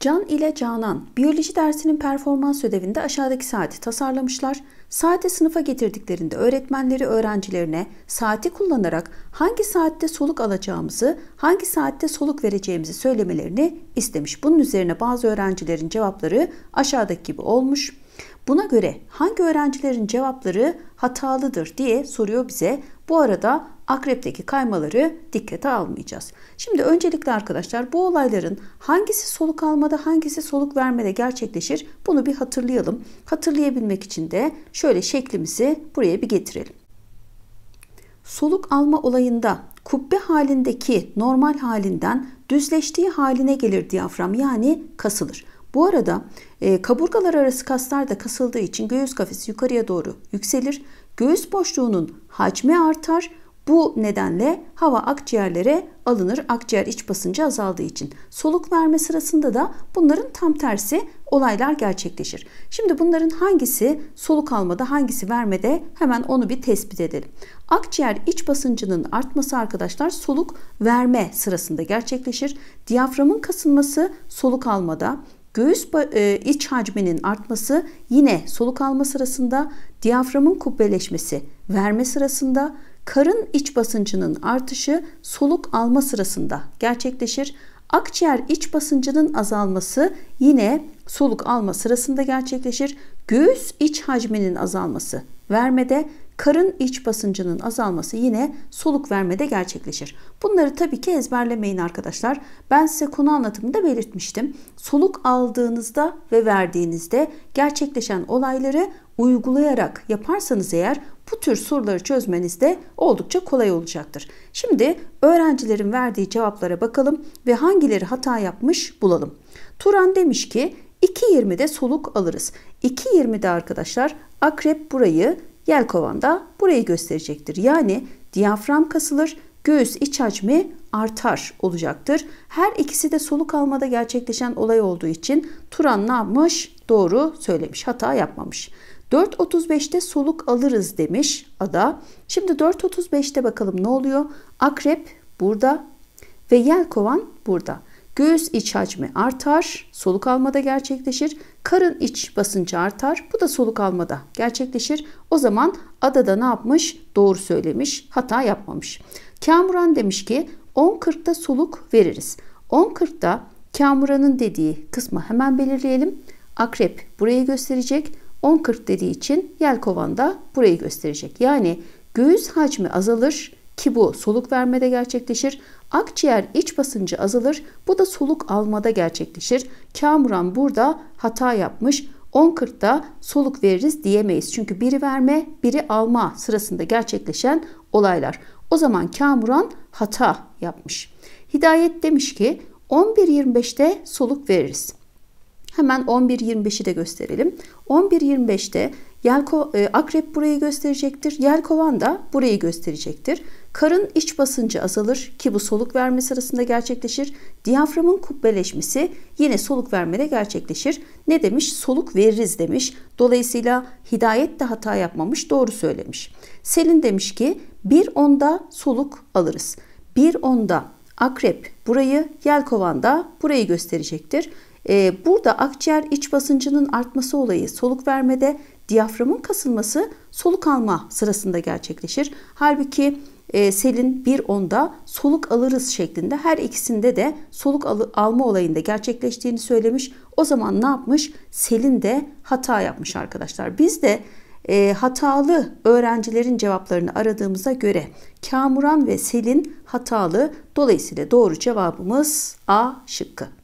Can ile Canan biyoloji dersinin performans ödevinde aşağıdaki saati tasarlamışlar. Saati sınıfa getirdiklerinde öğretmenleri öğrencilerine saati kullanarak hangi saatte soluk alacağımızı, hangi saatte soluk vereceğimizi söylemelerini istemiş. Bunun üzerine bazı öğrencilerin cevapları aşağıdaki gibi olmuş. Buna göre hangi öğrencilerin cevapları hatalıdır diye soruyor bize. Bu arada akrepteki kaymaları dikkate almayacağız. Şimdi öncelikle arkadaşlar bu olayların hangisi soluk almada hangisi soluk vermede gerçekleşir bunu bir hatırlayalım. Hatırlayabilmek için de şöyle şeklimizi buraya bir getirelim. Soluk alma olayında kubbe halindeki normal halinden düzleştiği haline gelir diyafram yani kasılır. Bu arada e, kaburgalar arası kaslar da kasıldığı için göğüs kafesi yukarıya doğru yükselir. Göğüs boşluğunun hacmi artar. Bu nedenle hava akciğerlere alınır. Akciğer iç basıncı azaldığı için. Soluk verme sırasında da bunların tam tersi olaylar gerçekleşir. Şimdi bunların hangisi soluk almada, hangisi vermede hemen onu bir tespit edelim. Akciğer iç basıncının artması arkadaşlar soluk verme sırasında gerçekleşir. Diyaframın kasılması soluk almada, Göğüs e, iç hacminin artması yine soluk alma sırasında diyaframın kubbeleşmesi, verme sırasında karın iç basıncının artışı soluk alma sırasında gerçekleşir. Akciğer iç basıncının azalması yine soluk alma sırasında gerçekleşir. Göğüs iç hacminin azalması vermede Karın iç basıncının azalması yine soluk vermede gerçekleşir. Bunları tabii ki ezberlemeyin arkadaşlar. Ben size konu anlatımında belirtmiştim. Soluk aldığınızda ve verdiğinizde gerçekleşen olayları uygulayarak yaparsanız eğer bu tür soruları çözmeniz de oldukça kolay olacaktır. Şimdi öğrencilerin verdiği cevaplara bakalım ve hangileri hata yapmış bulalım. Turan demiş ki 2.20'de soluk alırız. 2.20'de arkadaşlar akrep burayı Yelkovan da burayı gösterecektir. Yani diyafram kasılır, göğüs iç hacmi artar olacaktır. Her ikisi de soluk almada gerçekleşen olay olduğu için Turan ne yapmış? Doğru söylemiş, hata yapmamış. 4.35'te soluk alırız demiş ada. Şimdi 4.35'te bakalım ne oluyor? Akrep burada ve yelkovan burada. Göğüs iç hacmi artar, soluk almada gerçekleşir. Karın iç basıncı artar, bu da soluk almada gerçekleşir. O zaman adada ne yapmış? Doğru söylemiş, hata yapmamış. Kamuran demiş ki 10.40'da soluk veririz. 10.40'da Kamuran'ın dediği kısmı hemen belirleyelim. Akrep burayı gösterecek. 10.40 dediği için yelkovan da burayı gösterecek. Yani göğüs hacmi azalır, ki bu soluk vermede gerçekleşir. Akciğer iç basıncı azalır. Bu da soluk almada gerçekleşir. Kamuran burada hata yapmış. 10.40'da soluk veririz diyemeyiz. Çünkü biri verme, biri alma sırasında gerçekleşen olaylar. O zaman Kamuran hata yapmış. Hidayet demiş ki 11.25'te soluk veririz. Hemen 11.25'i de gösterelim. 11.25'te Yelko, e, akrep burayı gösterecektir. Yelkovan da burayı gösterecektir. Karın iç basıncı azalır ki bu soluk verme sırasında gerçekleşir. Diyaframın kubbeleşmesi yine soluk vermede gerçekleşir. Ne demiş? Soluk veririz demiş. Dolayısıyla hidayet de hata yapmamış doğru söylemiş. Selin demiş ki bir onda soluk alırız. Bir onda akrep burayı yelkovan da burayı gösterecektir. E, burada akciğer iç basıncının artması olayı soluk vermede Diyaframın kasılması soluk alma sırasında gerçekleşir. Halbuki e, selin bir onda soluk alırız şeklinde her ikisinde de soluk al alma olayında gerçekleştiğini söylemiş. O zaman ne yapmış? Selin de hata yapmış arkadaşlar. Biz de e, hatalı öğrencilerin cevaplarını aradığımıza göre Kamuran ve Selin hatalı. Dolayısıyla doğru cevabımız A şıkkı.